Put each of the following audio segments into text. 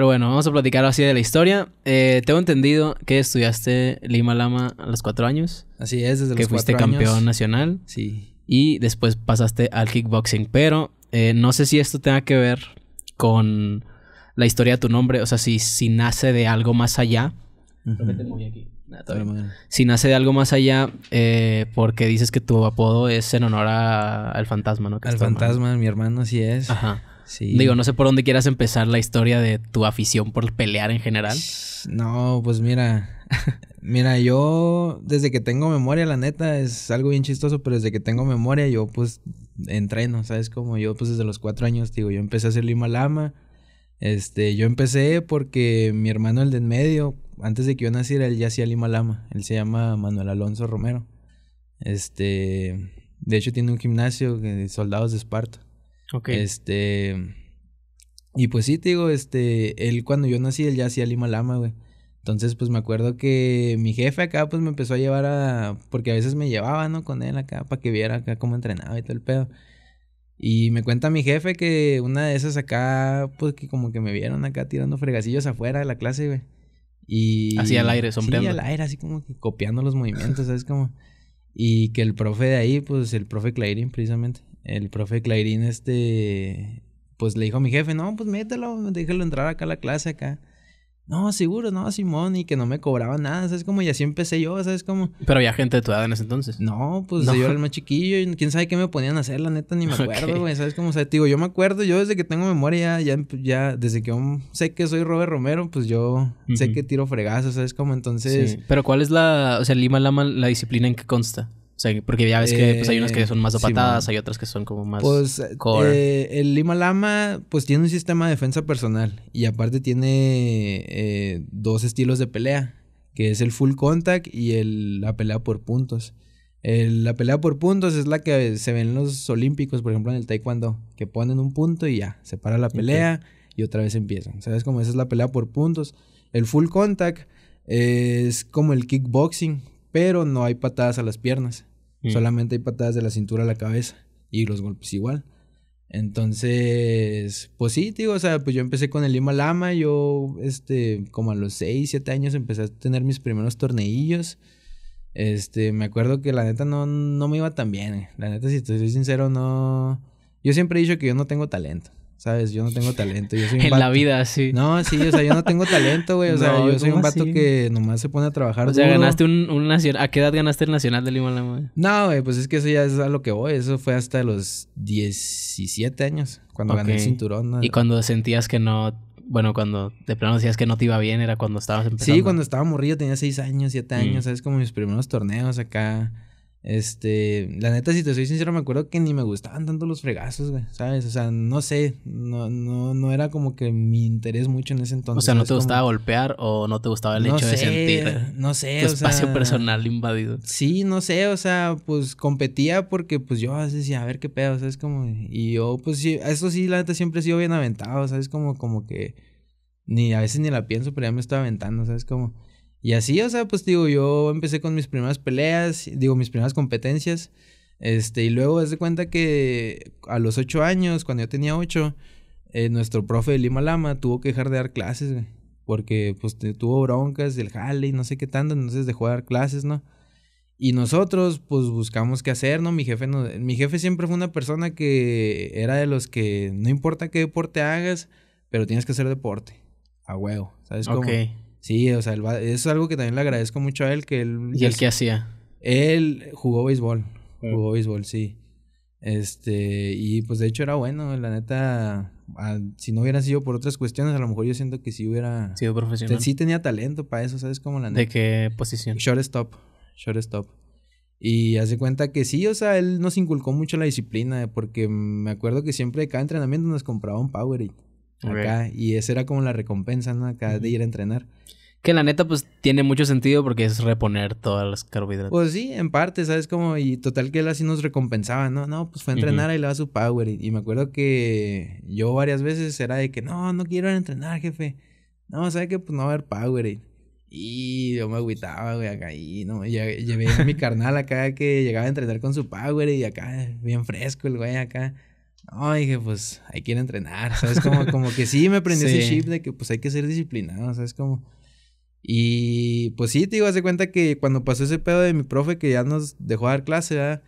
Pero bueno, vamos a platicar así de la historia. Eh, tengo entendido que estudiaste Lima Lama a los cuatro años. Así es, desde los cuatro años. Que fuiste campeón nacional. Sí. Y después pasaste al kickboxing. Pero eh, no sé si esto tenga que ver con la historia de tu nombre. O sea, si, si nace de algo más allá. aquí. si nace de algo más allá, eh, porque dices que tu apodo es en honor al fantasma, ¿no? al fantasma, mi hermano, así es. Ajá. Digo, no sé por dónde quieras empezar la historia de tu afición por pelear en general. No, pues mira, mira, yo desde que tengo memoria, la neta, es algo bien chistoso, pero desde que tengo memoria yo pues entreno, ¿sabes? Como yo pues desde los cuatro años, digo, yo empecé a hacer lima lama. Este, yo empecé porque mi hermano, el de en medio, antes de que yo naciera, él ya hacía lima lama. Él se llama Manuel Alonso Romero. Este, de hecho tiene un gimnasio de soldados de Esparta. Este. Y pues sí, te digo, este. Él cuando yo nací, él ya hacía Lima Lama, güey. Entonces, pues me acuerdo que mi jefe acá, pues me empezó a llevar a. Porque a veces me llevaba, ¿no? Con él acá, para que viera acá cómo entrenaba y todo el pedo. Y me cuenta mi jefe que una de esas acá, pues que como que me vieron acá tirando fregacillos afuera de la clase, güey. Y. Así al aire, sombreando. Sí, al aire, así como que copiando los movimientos, ¿sabes? Como. Y que el profe de ahí, pues el profe Clairín, precisamente, el profe Clairín, este, pues le dijo a mi jefe, no, pues mételo, déjelo entrar acá a la clase acá. No, seguro, no, Simón, y que no me cobraba nada, ¿sabes como Y así empecé yo, ¿sabes como Pero había gente de tu edad en ese entonces. No, pues yo era el más chiquillo y quién sabe qué me ponían a hacer, la neta, ni me acuerdo, güey, ¿sabes cómo? O sea, digo, yo me acuerdo, yo desde que tengo memoria, ya, ya, desde que yo sé que soy Robert Romero, pues yo sé que tiro fregazos, ¿sabes como Entonces... Sí. Pero ¿cuál es la, o sea, Lima Lama, la disciplina en que consta? O sea, porque ya ves que pues, hay unas que son más de eh, patadas, hay otras que son como más. Pues eh, el Lima Lama, pues tiene un sistema de defensa personal. Y aparte tiene eh, dos estilos de pelea. Que es el full contact y la pelea por puntos. la pelea por puntos es la que se ven en los olímpicos, por ejemplo, en el taekwondo. Que ponen un punto y ya, se para la pelea y otra vez empiezan. ¿Sabes cómo? Esa es la pelea por puntos. El full contact es como el kickboxing, pero no hay patadas a las piernas. Mm. Solamente hay patadas de la cintura a la cabeza y los golpes igual. Entonces, pues sí, digo, o sea, pues yo empecé con el Lima Lama, yo, este, como a los 6, 7 años empecé a tener mis primeros torneillos. Este, me acuerdo que la neta no, no me iba tan bien. Eh. La neta, si te soy sincero, no... Yo siempre he dicho que yo no tengo talento. ¿sabes? Yo no tengo talento. Yo soy un en la vida, sí. No, sí, o sea, yo no tengo talento, güey. O sea, yo soy un vato que nomás se pone a trabajar. O sea, ganaste un, nacional. ¿A qué edad ganaste el nacional de Lima, No, güey, pues es que eso ya es a lo que voy. Eso fue hasta los 17 años, cuando gané el cinturón. Y cuando sentías que no. Bueno, cuando de plano decías que no te iba bien, era cuando estabas empezando. Sí, cuando estaba morrido, tenía 6 años, 7 mm. años, ¿sabes? Como mis primeros torneos acá este, la neta, si te soy sincero, me acuerdo que ni me gustaban tanto los fregazos, güey, ¿sabes? O sea, no sé, no, no, no era como que mi interés mucho en ese entonces. O sea, ¿no te gustaba golpear o no te gustaba el hecho de sentir no sé, tu o espacio personal invadido? Sí, no sé, o sea, pues competía porque pues yo decía, a ver qué pedo, ¿sabes? Como, y yo, pues sí, eso sí, la neta, siempre he sido bien aventado, ¿sabes? Como, como que, ni a veces ni la pienso, pero ya me estoy aventando, ¿sabes? Como... Y así, o sea, pues digo, yo empecé con mis primeras peleas, digo, mis primeras competencias. Este, y luego es de cuenta que a los ocho años, cuando yo tenía ocho, eh, nuestro profe de Lima Lama tuvo que dejar de dar clases, güey. Porque pues tuvo broncas del jale y no sé qué tanto, entonces dejó de dar clases, ¿no? Y nosotros, pues buscamos qué hacer, ¿no? Mi jefe, mi jefe siempre fue una persona que era de los que no importa qué deporte hagas, pero tienes que hacer deporte. A huevo, ¿sabes cómo? Sí, o sea, eso es algo que también le agradezco mucho a él que él... ¿Y él qué hacía? Él jugó béisbol, ah. jugó béisbol, sí. Este, y pues de hecho era bueno, la neta, si no hubiera sido por otras cuestiones, a lo mejor yo siento que sí hubiera... Sido profesional. sí tenía talento para eso, ¿sabes? cómo la neta. ¿De qué posición? short stop. Y hace cuenta que sí, o sea, él nos inculcó mucho la disciplina, porque me acuerdo que siempre cada entrenamiento nos compraba un power y acá. Y esa era como la recompensa, ¿no? Acá de ir a entrenar. Que la neta, pues tiene mucho sentido porque es reponer todas las carbohidratos. Pues sí, en parte, ¿sabes? Como, y total que él así nos recompensaba, ¿no? No, pues fue a entrenar y le va su power. Y, me acuerdo que yo varias veces era de que, no, no quiero entrenar, jefe. No, ¿sabes que Pues no va a haber power. Y yo me agüitaba, güey, acá. Y no, llevé a mi carnal acá que llegaba a entrenar con su power y acá, bien fresco el güey acá. No, dije, pues hay que entrenar, ¿sabes? Como, como que sí me aprendí ese chip de que pues hay que ser disciplinado, ¿sabes? Como... Y pues sí, te digo, hace cuenta que cuando pasó ese pedo de mi profe que ya nos dejó dar clase,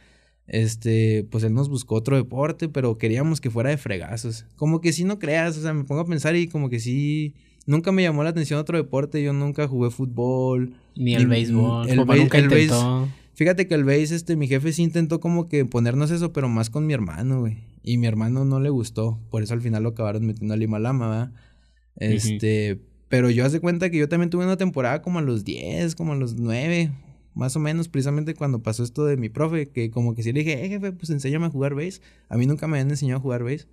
Este, pues él nos buscó otro deporte, pero queríamos que fuera de fregazos. Como que sí, no creas, o sea, me pongo a pensar y como que sí, nunca me llamó la atención otro deporte, yo nunca jugué fútbol. Ni el béisbol, nunca intentó. Fíjate que el base, este, mi jefe sí intentó como que ponernos eso, pero más con mi hermano, güey. Y mi hermano no le gustó. Por eso al final lo acabaron metiendo al Himalama, ¿verdad? Este. Pero yo hace cuenta que yo también tuve una temporada como a los 10, como a los 9, más o menos, precisamente cuando pasó esto de mi profe, que como que sí le dije, eh, jefe, pues enséñame a jugar base. A mí nunca me habían enseñado a jugar base.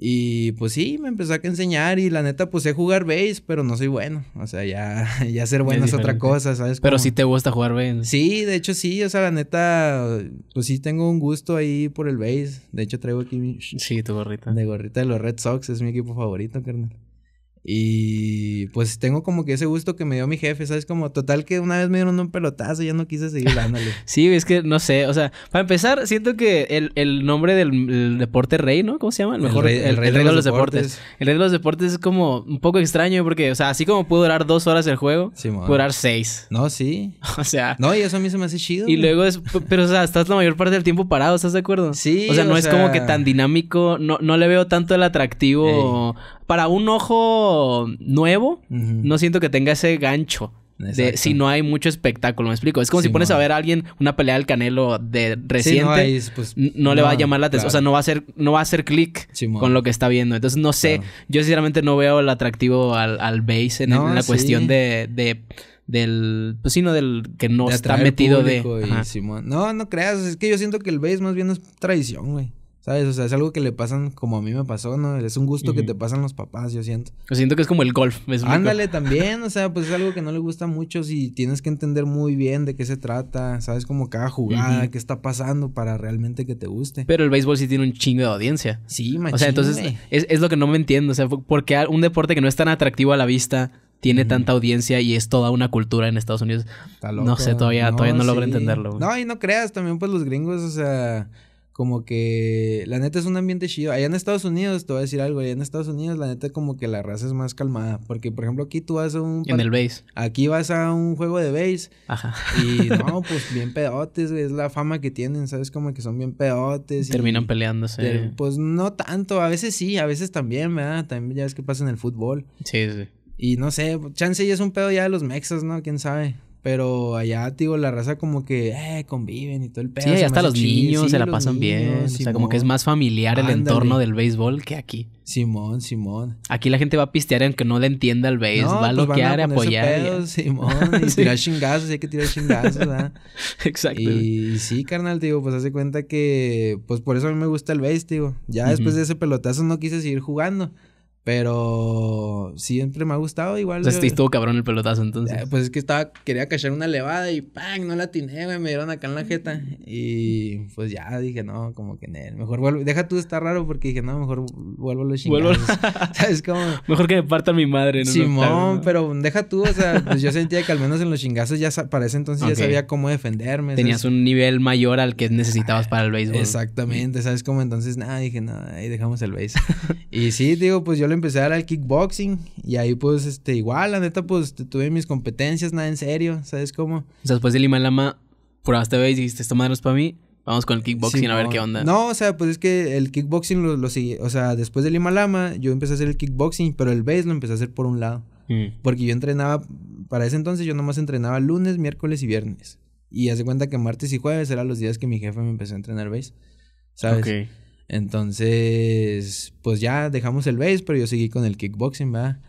Y pues sí, me empezó a enseñar y la neta pues sé jugar base, pero no soy bueno. O sea, ya, ya ser bueno es, otra cosa, ¿sabes? Pero si sí te gusta jugar base. Sí, de hecho sí, o sea, la neta, pues sí tengo un gusto ahí por el base. De hecho traigo aquí mi... Sí, tu gorrita. De gorrita de los Red Sox, es mi equipo favorito, carnal. Y pues tengo como que ese gusto que me dio mi jefe, ¿sabes? Como total que una vez me dieron un pelotazo y ya no quise seguir dándole. sí, es que no sé, o sea, para empezar, siento que el, nombre del deporte rey, ¿no? ¿Cómo se llama? El mejor. El rey, de, los, deportes. El rey de los deportes es como un poco extraño porque, o sea, así como pudo durar dos horas el juego, sí, durar seis. No, sí. o sea. No, y eso a mí se me hace chido. Y luego es, pero, o sea, estás la mayor parte del tiempo parado, ¿estás de acuerdo? Sí. O sea, no es como que tan dinámico, no, no le veo tanto el atractivo para un ojo nuevo, no siento que tenga ese gancho. De, si no hay mucho espectáculo, me explico. Es como si pones a ver a alguien una pelea del Canelo de reciente, pues, no, le va a llamar la atención, o sea, no va a hacer, no va a hacer clic con lo que está viendo. Entonces no sé, yo sinceramente no veo el atractivo al, al base en, la cuestión de, del, pues sino del que no está metido de. no, no creas, es que yo siento que el base más bien es traición, güey. ¿Sabes? O sea, es algo que le pasan como a mí me pasó, ¿no? Es un gusto que te pasan los papás, yo siento. Yo siento que es como el golf. Ándale también, o sea, pues es algo que no le gusta mucho si tienes que entender muy bien de qué se trata, ¿sabes? Como cada jugada, qué está pasando para realmente que te guste. Pero el béisbol sí tiene un chingo de audiencia. Sí, imagínate. O sea, entonces es, lo que no me entiendo, o sea, porque un deporte que no es tan atractivo a la vista tiene tanta audiencia y es toda una cultura en Estados Unidos. No sé, todavía no, todavía no logro entenderlo. No, y no creas, también pues los gringos, o sea como que la neta es un ambiente chido. Allá en Estados Unidos, te voy a decir algo, allá en Estados Unidos la neta como que la raza es más calmada, porque por ejemplo aquí tú vas a un... En el base. Aquí vas a un juego de base. Ajá. Y no, pues bien pedotes, es la fama que tienen, ¿sabes? Como que son bien pedotes. Terminan peleándose. pues no tanto, a veces sí, a veces también, ¿verdad? También ya ves que pasa en el fútbol. Sí, sí. Y no sé, chance y es un pedo ya de los mexas, ¿no? ¿Quién sabe? Pero allá, digo, la raza como que eh, conviven y todo el pedo. Sí, hasta los niños se la pasan bien. O sea, como que es más familiar el entorno del béisbol que aquí. Simón, Simón. Aquí la gente va a pistear aunque no le entienda el béisbol. va a bloquear, pues y apoyar. Simón, y sí. tirar chingazos, hay que tirar chingazos, ¿verdad? Exacto. Y sí, carnal, digo, pues hace cuenta que, pues por eso a mí me gusta el béis, digo. Ya después de ese pelotazo no quise seguir jugando. Pero siempre me ha gustado igual. O sea, estuvo cabrón el pelotazo entonces. Eh, pues es que estaba, quería cachar una levada y ¡pam! No la atiné, güey. Me dieron acá en la jeta. Y pues ya dije, no, como que mejor vuelvo. Deja tú estar raro porque dije, no, mejor vuelvo a los chingados. ¿Sabes cómo? Mejor que me parta mi madre, ¿no? Simón, pero deja tú, o sea, pues yo sentía que al menos en los chingazos ya para ese entonces ya sabía cómo defenderme. Tenías un nivel mayor al que necesitabas ah, para el béisbol. Exactamente, ¿sabes cómo? Entonces, nada, dije, nada, ahí dejamos el béisbol. y sí, digo, pues yo le empecé a dar al kickboxing y ahí pues, este, igual, la neta, pues tuve mis competencias, nada en serio, ¿sabes cómo? O sea, después del Lima Lama, probaste vez y dijiste, esta madre es para mí. Vamos con el kickboxing a ver qué onda. No, o sea, pues es que el kickboxing lo, lo sigue. O sea, después del Lima yo empecé a hacer el kickboxing, pero el base lo empecé a hacer por un lado. Mm. Porque yo entrenaba, para ese entonces yo nomás entrenaba lunes, miércoles y viernes. Y hace cuenta que martes y jueves eran los días que mi jefe me empezó a entrenar base. ¿Sabes? Entonces, pues ya dejamos el base, pero yo seguí con el kickboxing, ¿verdad?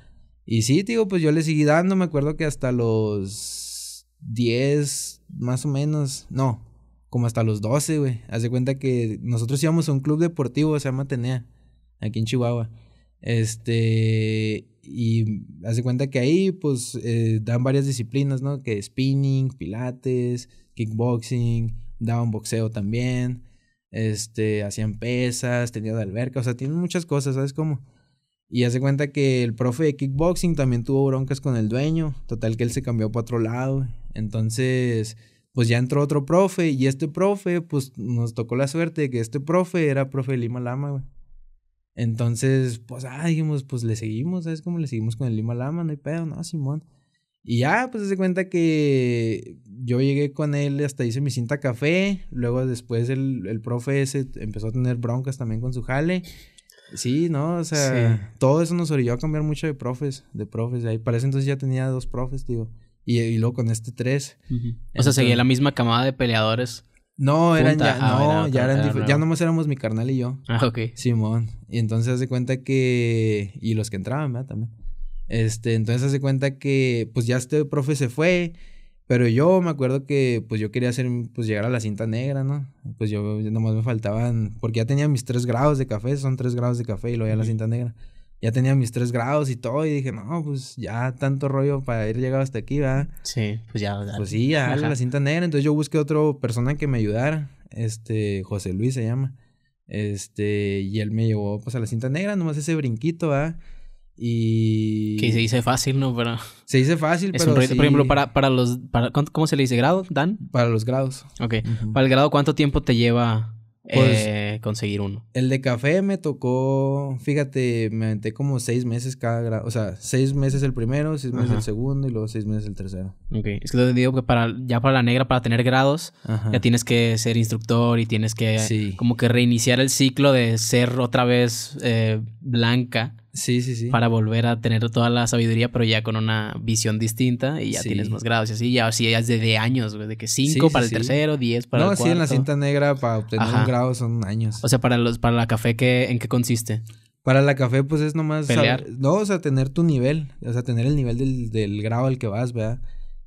Y sí, digo, pues yo le seguí dando, me acuerdo que hasta los 10, más o menos, no, como hasta los 12, güey. Hace cuenta que nosotros íbamos a un club deportivo, se llama Tenea, aquí en Chihuahua. Este, y hace cuenta que ahí pues eh, dan varias disciplinas, ¿no? Que spinning, pilates, kickboxing, daban boxeo también este, hacían pesas, tenían alberca, o sea, tienen muchas cosas, ¿sabes cómo? Y hace cuenta que el profe de kickboxing también tuvo broncas con el dueño, total que él se cambió para otro lado, entonces, pues ya entró otro profe y este profe, pues nos tocó la suerte de que este profe era profe de Lima Lama, güey. Entonces, pues, ah, dijimos, pues le seguimos, ¿sabes cómo le seguimos con el Lima Lama? No hay pedo, no, Simón. Y ya, pues se cuenta que yo llegué con él, hasta hice mi cinta café. Luego después el, profe ese empezó a tener broncas también con su jale. Sí, ¿no? O sea, todo eso nos orilló a cambiar mucho de profes, de profes. Ahí parece entonces ya tenía dos profes, digo. Y, luego con este tres. o sea, seguía la misma camada de peleadores. No, eran ya, ah, no, ya eran diferentes. ya nomás éramos mi carnal y yo. Ah, ok. Simón. Y entonces se cuenta que. Y los que entraban, ¿verdad? También. Este, entonces hace cuenta que pues ya este profe se fue, pero yo me acuerdo que pues yo quería hacer pues llegar a la cinta negra, ¿no? Pues yo, nomás me faltaban, porque ya tenía mis tres grados de café, son tres grados de café y luego ya la cinta negra. Ya tenía mis tres grados y todo, y dije, no, pues ya tanto rollo para ir llegado hasta aquí, ¿va? Sí, pues ya. Pues sí, ya la cinta negra. Entonces yo busqué a otra persona que me ayudara. Este, José Luis se llama. Este, y él me llevó pues a la cinta negra, nomás ese brinquito, ¿va? Y... Que se dice fácil, ¿no? Pero... Se dice fácil, pero Por ejemplo, para, los... Para, ¿Cómo se le dice? ¿Grado, Dan? Para los grados. Ok. Para el grado, ¿cuánto tiempo te lleva pues, eh, conseguir uno? El de café me tocó... Fíjate, me aventé como seis meses cada grado. O sea, seis meses el primero, seis meses el segundo y luego seis meses el tercero. Ok. Es que te digo que para, ya para la negra, para tener grados, ya tienes que ser instructor y tienes que... Como que reiniciar el ciclo de ser otra vez eh, blanca. Sí, sí, sí. Para volver a tener toda la sabiduría, pero ya con una visión distinta y ya tienes más grados y así. Ya así es de, años, de que 5 para el tercero, 10 para el cuarto. No, sí, en la cinta negra para obtener un grado son años. O sea, para, los, para la café, que ¿en qué consiste? Para la café, pues es nomás. Pelear. no, o sea, tener tu nivel. O sea, tener el nivel del, grado al que vas, ¿verdad?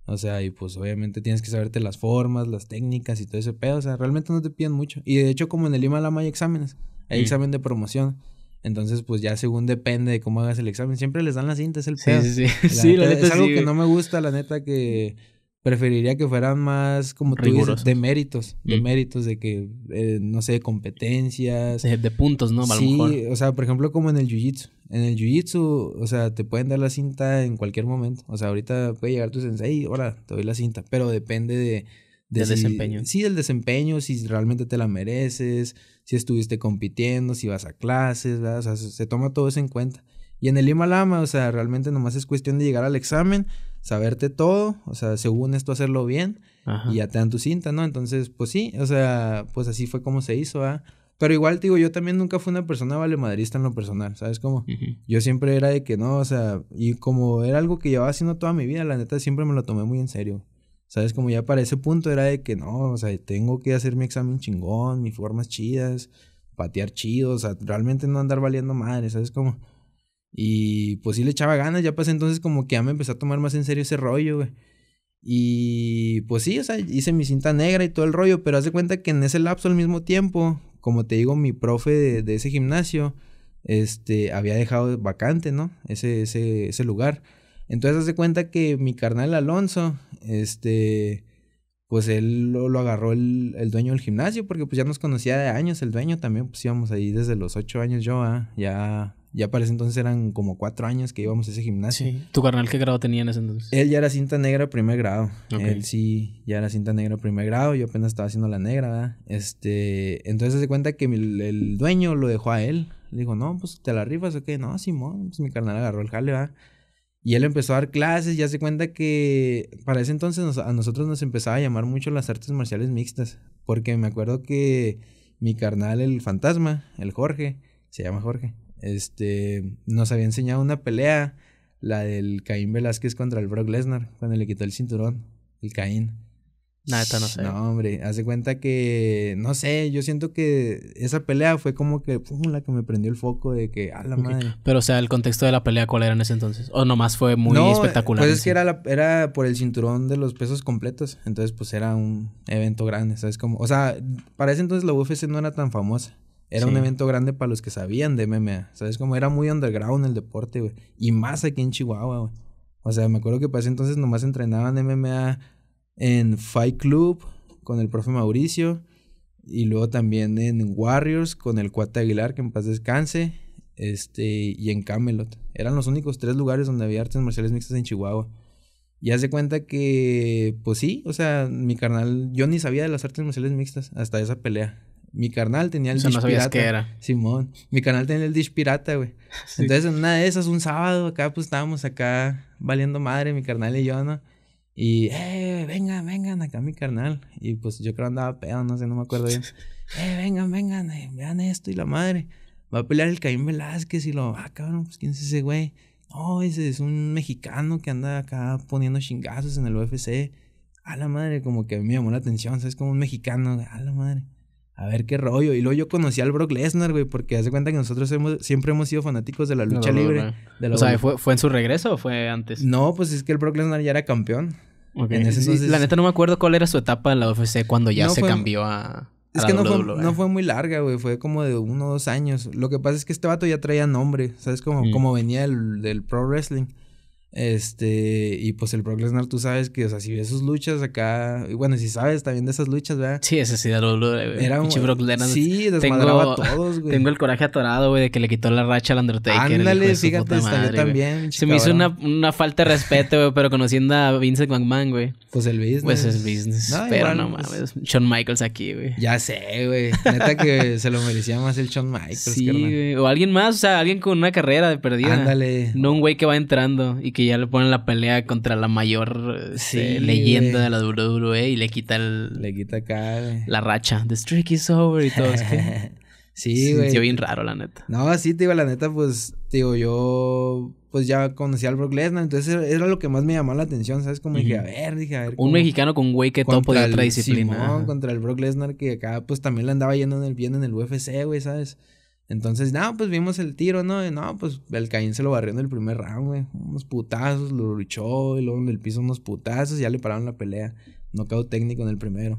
O sea, y pues obviamente tienes que saberte las formas, las técnicas y todo ese pedo. O sea, realmente no te piden mucho. Y de hecho, como en el Lima Lama hay exámenes. Hay mm. examen de promoción. Entonces, pues ya según depende de cómo hagas el examen, siempre les dan la cinta, es el peor. Sí, sí, sí. es algo que no me gusta, la neta que preferiría que fueran más, como tú dices, de méritos, de mm. méritos, de que, eh, no sé, competencias. De, puntos, ¿no? sí, o sea, por ejemplo, como en el jiu-jitsu. En el jiu-jitsu, o sea, te pueden dar la cinta en cualquier momento. O sea, ahorita puede llegar tu sensei, hola, te doy la cinta, pero depende de del desempeño. Sí, del desempeño, si realmente te la mereces, si estuviste compitiendo, si vas a clases, ¿verdad? O sea, se, toma todo eso en cuenta. Y en el Lama, o sea, realmente nomás es cuestión de llegar al examen, saberte todo, o sea, según esto hacerlo bien y ya te dan tu cinta, ¿no? Entonces, pues sí, o sea, pues así fue como se hizo, ¿ah? Pero igual, te digo, yo también nunca fui una persona valemadrista en lo personal, ¿sabes cómo? Yo siempre era de que no, o sea, y como era algo que llevaba haciendo toda mi vida, la neta siempre me lo tomé muy en serio. ¿Sabes? Como ya para ese punto era de que no, o sea, tengo que hacer mi examen chingón, mis formas chidas, patear chido, o sea, realmente no andar valiendo madre, ¿sabes? Como. Y pues sí le echaba ganas, ya pasé entonces como que ya me empecé a tomar más en serio ese rollo, güey. Y pues sí, o sea, hice mi cinta negra y todo el rollo, pero haz de cuenta que en ese lapso al mismo tiempo, como te digo, mi profe de, de ese gimnasio, este, había dejado vacante, ¿no? Ese, ese, ese lugar. Entonces hace cuenta que mi carnal Alonso, este, pues él lo, agarró el, dueño del gimnasio, porque pues ya nos conocía de años el dueño también, pues íbamos ahí desde los ocho años yo, ah, ya, ya parece entonces eran como cuatro años que íbamos a ese gimnasio. ¿Tu carnal qué grado tenía en ese entonces? Él ya era cinta negra primer grado, él sí, ya era cinta negra primer grado, yo apenas estaba haciendo la negra, este, entonces hace cuenta que el dueño lo dejó a él, le dijo, no, pues te la rifas, ok, no, Simón, pues mi carnal agarró el jale, ¿verdad? Y él empezó a dar clases, ya se cuenta que para ese entonces a nosotros nos empezaba a llamar mucho las artes marciales mixtas, porque me acuerdo que mi carnal, el fantasma, el Jorge, se llama Jorge, este, nos había enseñado una pelea, la del Caín Velázquez contra el Brock Lesnar, cuando le quitó el cinturón, el Caín no sé. No, hombre, hace cuenta que, no sé, yo siento que esa pelea fue como que, la que me prendió el foco de que, a la Pero, o sea, el contexto de la pelea, ¿cuál era en ese entonces? ¿O nomás fue muy espectacular? Pues es que era, la, era por el cinturón de los pesos completos, entonces pues era un evento grande, ¿sabes? Como, o sea, para ese entonces la UFC no era tan famosa. Era un evento grande para los que sabían de MMA, ¿sabes? cómo? era muy underground el deporte, güey. Y más aquí en Chihuahua, güey. O sea, me acuerdo que para ese entonces nomás entrenaban MMA en Fight Club con el profe Mauricio y luego también en Warriors con el Cuate Aguilar, que en paz descanse, este, y en Camelot. Eran los únicos tres lugares donde había artes marciales mixtas en Chihuahua. Y haz de cuenta que, pues sí, o sea, mi carnal, yo ni sabía de las artes marciales mixtas hasta esa pelea. Mi carnal tenía el dish pirata. Simón. Mi carnal tenía el dish güey. Entonces, en una de esas, un sábado, acá pues estábamos acá valiendo madre, mi carnal y yo, ¿no? Y, eh, vengan, vengan acá mi carnal. Y pues yo creo andaba pedo, no sé, no me acuerdo bien. eh, vengan, vengan, eh, vean esto y la madre. Va a pelear el Caín Velázquez y lo, ah, cabrón, pues quién es ese güey. Oh, ese es un mexicano que anda acá poniendo chingazos en el UFC. A la madre, como que me llamó la atención, ¿sabes? Como un mexicano, a la madre a ver qué rollo. Y luego yo conocí al Brock Lesnar, güey, porque hace cuenta que nosotros hemos, siempre hemos sido fanáticos de la lucha libre. o sea, ¿fue, en su regreso o fue antes? No, pues es que el Brock Lesnar ya era campeón. La neta no me acuerdo cuál era su etapa en la UFC cuando ya se cambió a... Es que no, fue, e. no fue muy larga, güey. Fue como de uno o dos años. Lo que pasa es que este vato ya traía nombre. ¿Sabes? Como, mm. venía del pro wrestling. Este, y pues el Brock Lesnar, tú sabes que, o sea, si ves sus luchas acá, y bueno, si sabes también de esas luchas, ¿verdad? Sí, ese sí, de eh, era un Brock Lesnar. Sí, desmadraba tengo, a todos, güey. Tengo el coraje atorado, güey, de que le quitó la racha al Undertaker. Ándale, fíjate, yo también. Se me hizo una, una, falta de respeto, güey, pero conociendo a Vince McMahon, güey. Pues el business. Pues es business. pero no pues. mames, Shawn Michaels aquí, güey. Ya sé, güey. Neta que se lo merecía más el Shawn Michaels, Sí, güey. O alguien más, o sea, alguien con una carrera de perdida. Ándale. No un güey que va entrando y que y ya le ponen la pelea contra la mayor eh, eh, leyenda de la duro WWE y le quita el... Le quita La racha. The streak is over y todo. Es que sí, güey. bien raro, la neta. No, sí, te digo, la neta, pues, digo, yo... Pues ya conocí al Brock Lesnar, entonces era lo que más me llamó la atención, ¿sabes? Como dije, a ver, dije, a ver. Un mexicano con güey que todo de otra disciplina. contra el Brock Lesnar que acá, pues, también le andaba yendo en el, bien en el UFC, güey, ¿sabes? Entonces, no, pues vimos el tiro, ¿no? no, pues el Caín se lo barrió en el primer round, güey. Unos putazos, lo luchó y luego en el piso unos putazos, y ya le pararon la pelea. no quedó técnico en el primero.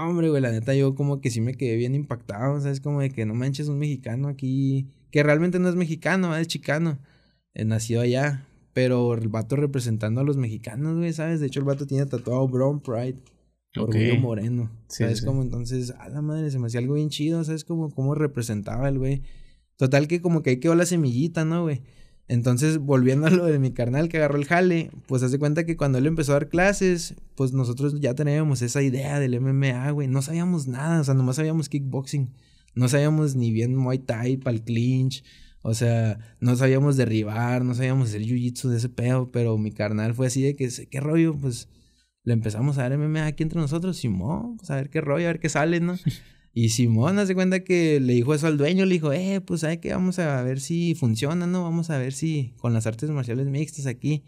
hombre, güey, la neta yo como que sí me quedé bien impactado, ¿sabes? Como de que no manches un mexicano aquí, que realmente no es mexicano, es chicano, eh, nacido allá, pero el vato representando a los mexicanos, güey, ¿sabes? De hecho el vato tiene tatuado Brown Pride moreno. ¿Sabes como Entonces, a la madre, se me hacía algo bien chido, ¿sabes como cómo representaba el güey? Total que como que ahí quedó la semillita, ¿no, güey? Entonces, volviendo a lo de mi carnal que agarró el jale, pues hace cuenta que cuando él empezó a dar clases, pues nosotros ya teníamos esa idea del MMA, güey. No sabíamos nada, o sea, nomás sabíamos kickboxing. No sabíamos ni bien Muay Thai, pal clinch. O sea, no sabíamos derribar, no sabíamos hacer jiu de ese pedo, pero mi carnal fue así de que, ¿qué rollo? Pues le empezamos a dar MMA aquí entre nosotros, Simón, pues, a ver qué rollo, a ver qué sale, ¿no? Y Simón hace cuenta que le dijo eso al dueño, le dijo, eh, pues hay que vamos a ver si funciona, ¿no? Vamos a ver si con las artes marciales mixtas aquí.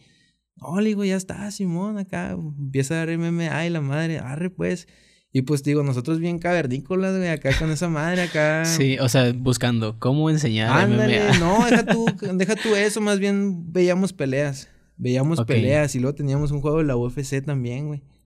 No, le digo, ya está, Simón, acá empieza a dar MMA y la madre, arre pues. Y pues digo, nosotros bien cavernícolas, güey, acá con esa madre, acá. Sí, o sea, buscando cómo enseñar. Ándale, MMA. no, deja tú, deja tú eso, más bien veíamos peleas. Veíamos peleas y luego teníamos un juego de la UFC también, güey.